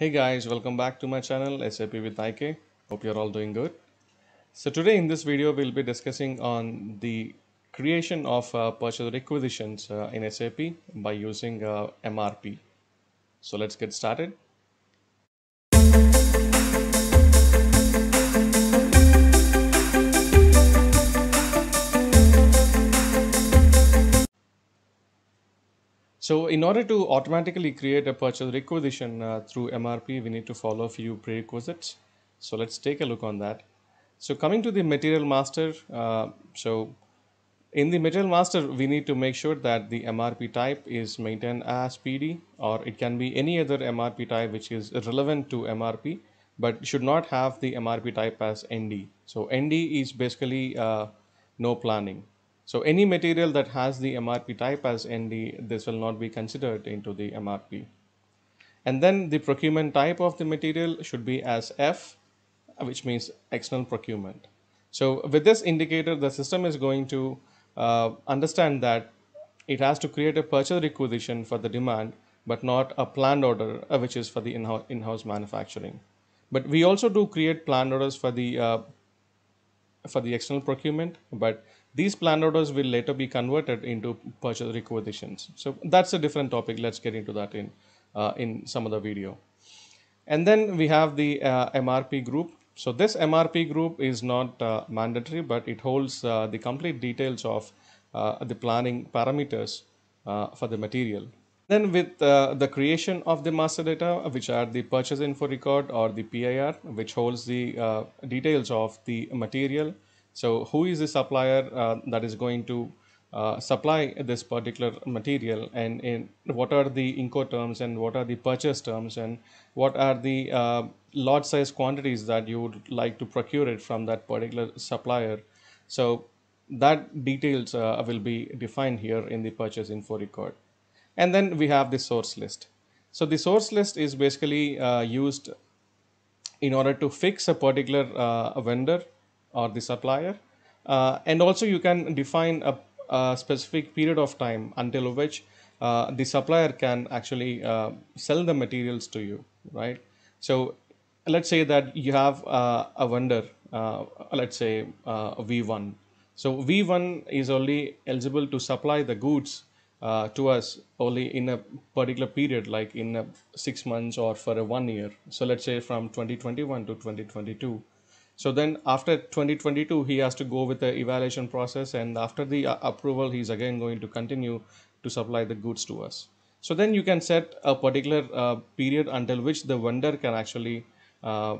Hey guys, welcome back to my channel SAP with IK. Hope you're all doing good. So today in this video, we'll be discussing on the creation of uh, purchase requisitions uh, in SAP by using uh, MRP. So let's get started. So in order to automatically create a purchase requisition uh, through MRP, we need to follow a few prerequisites. So let's take a look on that. So coming to the material master, uh, so in the material master, we need to make sure that the MRP type is maintained as PD or it can be any other MRP type which is relevant to MRP but should not have the MRP type as ND. So ND is basically uh, no planning. So any material that has the MRP type as ND, this will not be considered into the MRP. And then the procurement type of the material should be as F, which means external procurement. So with this indicator, the system is going to uh, understand that it has to create a purchase requisition for the demand, but not a planned order, uh, which is for the in-house manufacturing. But we also do create planned orders for the uh, for the external procurement, but these planned orders will later be converted into purchase requisitions. So that's a different topic. Let's get into that in, uh, in some other video. And then we have the uh, MRP group. So this MRP group is not uh, mandatory, but it holds uh, the complete details of uh, the planning parameters uh, for the material. Then with uh, the creation of the master data, which are the purchase info record or the PIR, which holds the uh, details of the material so who is the supplier uh, that is going to uh, supply this particular material and in what are the incoterms and what are the purchase terms and what are the uh, lot size quantities that you would like to procure it from that particular supplier. So that details uh, will be defined here in the purchase info record. And then we have the source list. So the source list is basically uh, used in order to fix a particular uh, vendor or the supplier. Uh, and also you can define a, a, specific period of time until which uh, the supplier can actually uh, sell the materials to you, right? So let's say that you have a vendor, let's say V1. So V1 is only eligible to supply the goods uh, to us only in a particular period, like in a six months or for a one year. So let's say from 2021 to 2022. So then after 2022, he has to go with the evaluation process, and after the uh, approval, he's again going to continue to supply the goods to us. So then you can set a particular uh, period until which the vendor can actually uh,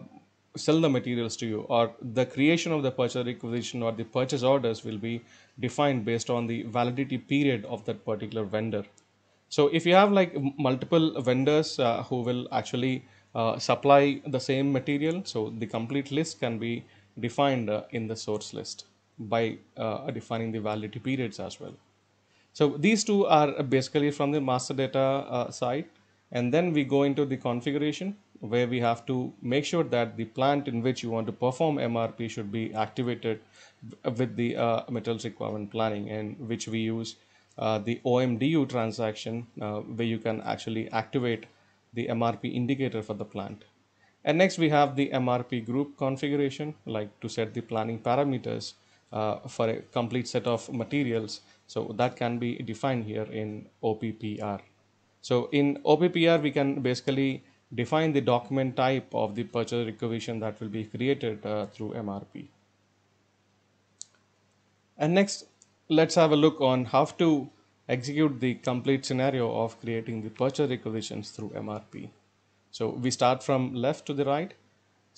sell the materials to you or the creation of the purchase requisition or the purchase orders will be defined based on the validity period of that particular vendor. So if you have like multiple vendors uh, who will actually uh, supply the same material. So the complete list can be defined uh, in the source list by uh, defining the validity periods as well. So these two are basically from the master data side. And then we go into the configuration where we have to make sure that the plant in which you want to perform MRP should be activated with the uh, metals requirement planning and which we use uh, the OMDU transaction uh, where you can actually activate the MRP indicator for the plant. And next we have the MRP group configuration, like to set the planning parameters uh, for a complete set of materials. So that can be defined here in OPPR. So in OPPR, we can basically define the document type of the purchase requisition that will be created uh, through MRP. And next, let's have a look on how to execute the complete scenario of creating the purchase requisitions through MRP. So we start from left to the right.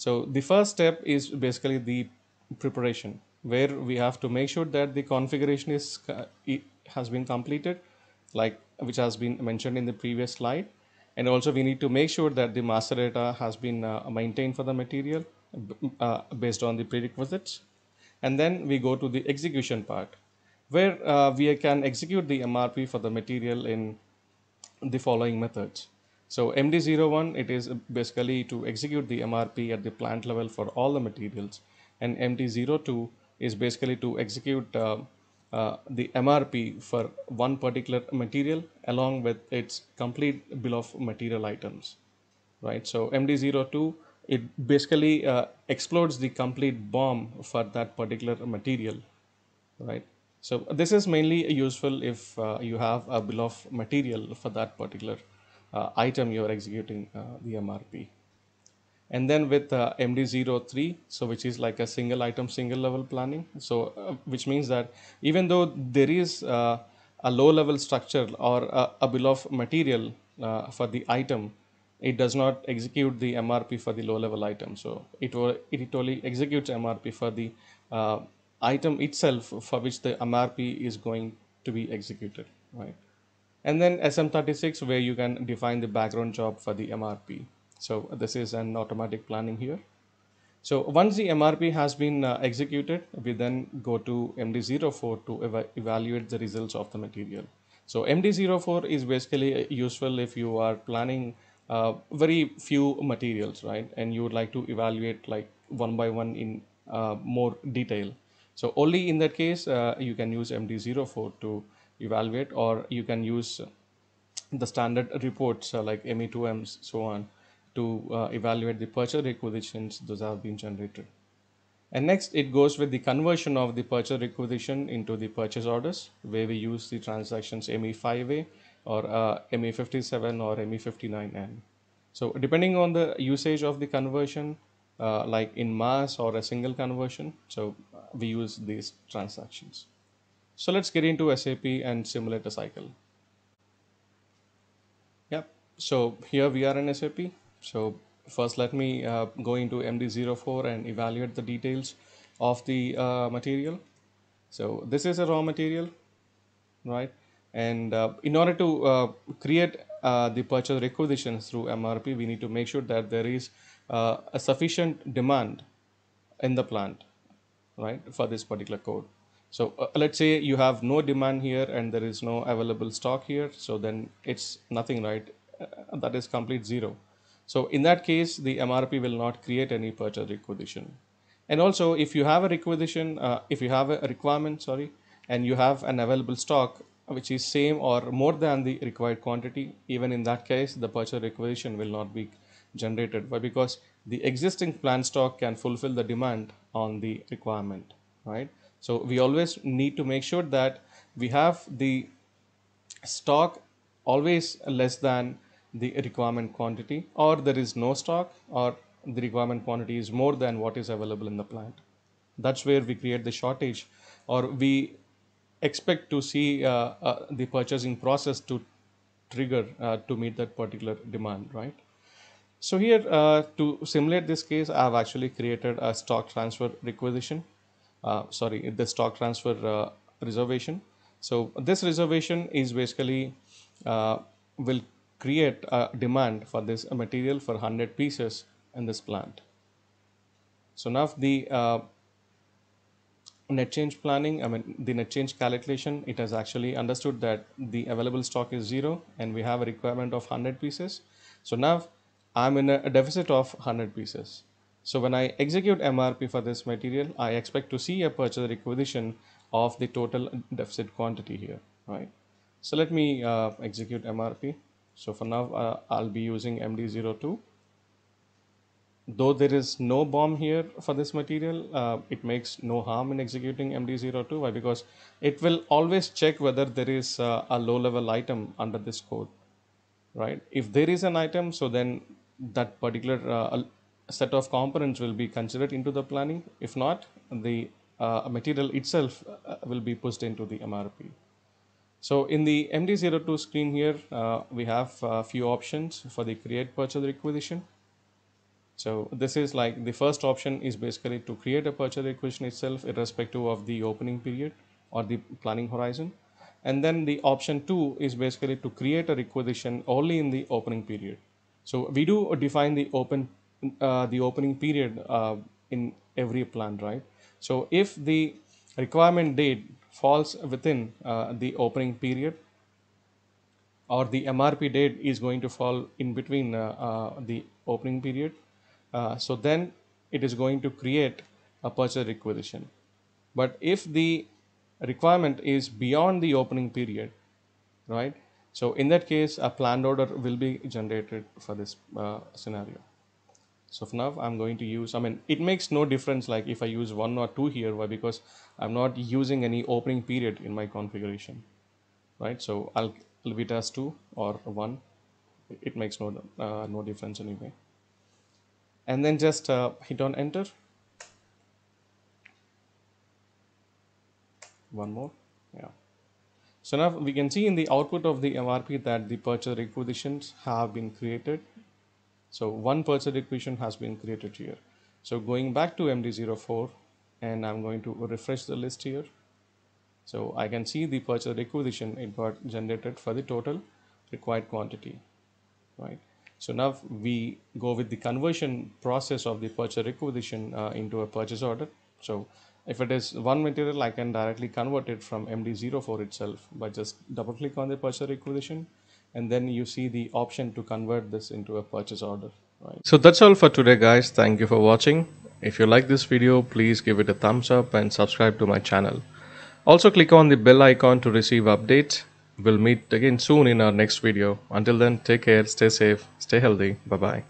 So the first step is basically the preparation where we have to make sure that the configuration is has been completed like which has been mentioned in the previous slide and also we need to make sure that the master data has been uh, maintained for the material uh, based on the prerequisites and then we go to the execution part where uh, we can execute the MRP for the material in the following methods. So MD01, it is basically to execute the MRP at the plant level for all the materials and MD02 is basically to execute uh, uh, the MRP for one particular material along with its complete bill of material items, right? So MD02, it basically uh, explodes the complete bomb for that particular material, right? So this is mainly useful if uh, you have a bill of material for that particular uh, item you are executing uh, the MRP. And then with uh, MD03, so which is like a single item, single level planning. So uh, which means that even though there is a low level structure or a, a bill of material for the item, it does not execute the MRP for the low level item. So it, will, it only executes MRP for the uh, item itself for which the MRP is going to be executed, right? And then SM36 where you can define the background job for the MRP. So this is an automatic planning here. So once the MRP has been uh, executed, we then go to MD04 to ev evaluate the results of the material. So MD04 is basically uh, useful if you are planning uh, very few materials, right? And you would like to evaluate like one by one in uh, more detail. So only in that case, uh, you can use MD04 to evaluate or you can use uh, the standard reports uh, like ME2Ms, so on to uh, evaluate the purchase requisitions those have been generated. And next it goes with the conversion of the purchase requisition into the purchase orders where we use the transactions ME5A or uh, ME57 or ME59N. So depending on the usage of the conversion, uh, like in mass or a single conversion. So uh, we use these transactions. So let's get into SAP and simulate a cycle. Yep. So here we are in SAP. So first let me uh, go into MD04 and evaluate the details of the uh, material. So this is a raw material, right? And uh, in order to uh, create the purchase requisitions through MRP, we need to make sure that there is uh, a sufficient demand in the plant right for this particular code so uh, let's say you have no demand here and there is no available stock here so then it's nothing right uh, that is complete zero so in that case the mrp will not create any purchase requisition and also if you have a requisition uh, if you have a requirement sorry and you have an available stock which is same or more than the required quantity even in that case the purchase requisition will not be generated. Why? Because the existing plant stock can fulfill the demand on the requirement, right? So we always need to make sure that we have the stock always less than the requirement quantity or there is no stock or the requirement quantity is more than what is available in the plant. That's where we create the shortage or we expect to see uh, uh, the purchasing process to trigger uh, to meet that particular demand, right? So here uh, to simulate this case, I have actually created a stock transfer requisition, uh, sorry, the stock transfer uh, reservation. So this reservation is basically uh, will create a demand for this material for 100 pieces in this plant. So now the uh, net change planning, I mean the net change calculation, it has actually understood that the available stock is zero and we have a requirement of 100 pieces. So now I'm in a deficit of 100 pieces. So when I execute MRP for this material, I expect to see a purchase requisition of the total deficit quantity here, right? So let me uh, execute MRP. So for now, uh, I'll be using MD02. Though there is no bomb here for this material, uh, it makes no harm in executing MD02. Why? Because it will always check whether there is uh, a low level item under this code, right? If there is an item, so then that particular uh, set of components will be considered into the planning. If not, the uh, material itself uh, will be pushed into the MRP. So in the MD02 screen here, uh, we have a few options for the create purchase requisition. So this is like the first option is basically to create a purchase requisition itself irrespective of the opening period or the planning horizon. And then the option two is basically to create a requisition only in the opening period. So we do define the open uh, the opening period uh, in every plan, right? So if the requirement date falls within uh, the opening period or the MRP date is going to fall in between uh, uh, the opening period, uh, so then it is going to create a purchase requisition. But if the requirement is beyond the opening period, right, so in that case, a planned order will be generated for this uh, scenario. So for now, I'm going to use, I mean, it makes no difference like if I use one or two here, why? Because I'm not using any opening period in my configuration, right? So I'll leave it as two or one. It makes no, uh, no difference anyway. And then just uh, hit on enter. One more, yeah. So now we can see in the output of the MRP that the purchase requisitions have been created. So one purchase requisition has been created here. So going back to MD04 and I'm going to refresh the list here. So I can see the purchase requisition it got generated for the total required quantity, right? So now we go with the conversion process of the purchase requisition uh, into a purchase order. So if it is one material, I can directly convert it from MD04 itself by just double click on the purchase requisition and then you see the option to convert this into a purchase order. Right. So that's all for today guys. Thank you for watching. If you like this video, please give it a thumbs up and subscribe to my channel. Also click on the bell icon to receive updates. We'll meet again soon in our next video. Until then, take care, stay safe, stay healthy. Bye-bye.